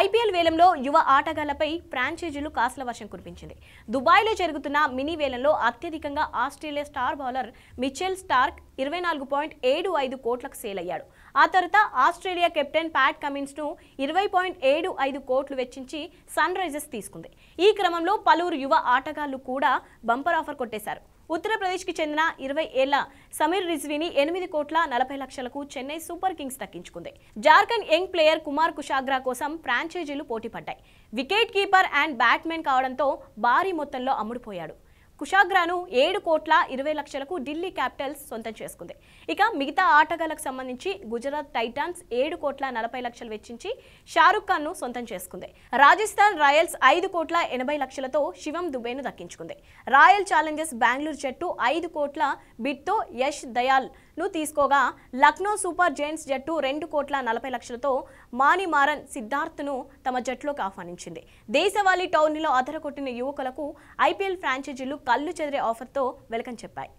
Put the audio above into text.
IPL వేలంలో యువ ఆటగాళ్లపై ఫ్రాంచైజీలు కాసుల వర్షం కురిపించింది దుబాయ్లో జరుగుతున్న మినీ వేలంలో అత్యధికంగా Australia star bowler Mitchell Starc ఇరవై నాలుగు పాయింట్ ఏడు ఐదు కోట్లకు సేల్ అయ్యాడు ఆ తర్వాత ఆస్ట్రేలియా కెప్టెన్ ప్యాట్ కమిన్స్ను ఇరవై పాయింట్ ఏడు ఐదు కోట్లు వెచ్చించి సన్ రైజర్స్ తీసుకుంది ఈ క్రమంలో పలువురు యువ ఆటగాళ్లు కూడా బంపర్ ఆఫర్ కొట్టేశారు ఉత్తరప్రదేశ్కి చెందిన ఇరవై ఏళ్ల సమీర్ రిజ్వీని ఎనిమిది కోట్ల నలభై లక్షలకు చెన్నై సూపర్ కింగ్స్ దక్కించుకుంది జార్ఖండ్ యంగ్ ప్లేయర్ కుమార్ కుషాగ్రా కోసం ఫ్రాంచైజీలు పోటీ పడ్డాయి వికెట్ కీపర్ అండ్ బ్యాట్మెన్ కావడంతో భారీ మొత్తంలో అమ్ముడుపోయాడు కుషాగ్రాను ఏడు కోట్ల ఇరవై లక్షలకు ఢిల్లీ క్యాపిటల్స్ సొంతం చేసుకుంది ఇక మిగతా ఆటగాళ్లకు సంబంధించి గుజరాత్ టైటాన్స్ ఏడు కోట్ల నలభై లక్షలు వెచ్చించి షారుఖ్ ఖాన్ ను సొంతం చేసుకుంది రాజస్థాన్ రాయల్స్ ఐదు కోట్ల ఎనభై లక్షలతో శివం దుబేను దక్కించుకుంది రాయల్ ఛాలెంజర్స్ బెంగళూరు జట్టు ఐదు కోట్ల బిట్తో యష్ దయాల్ ను తీసుకోగా లక్నో సూపర్ జైంట్స్ జట్టు రెండు కోట్ల నలభై లక్షలతో మానిమారన్ సిద్ధార్థ్ను తమ జట్టులోకి ఆహ్వానించింది దేశవాళీ టౌర్నీలో కొట్టిన యువకులకు ఐపీఎల్ ఫ్రాంచైజీలు కళ్ళు చెదిరే ఆఫర్తో వెలకం చెప్పాయి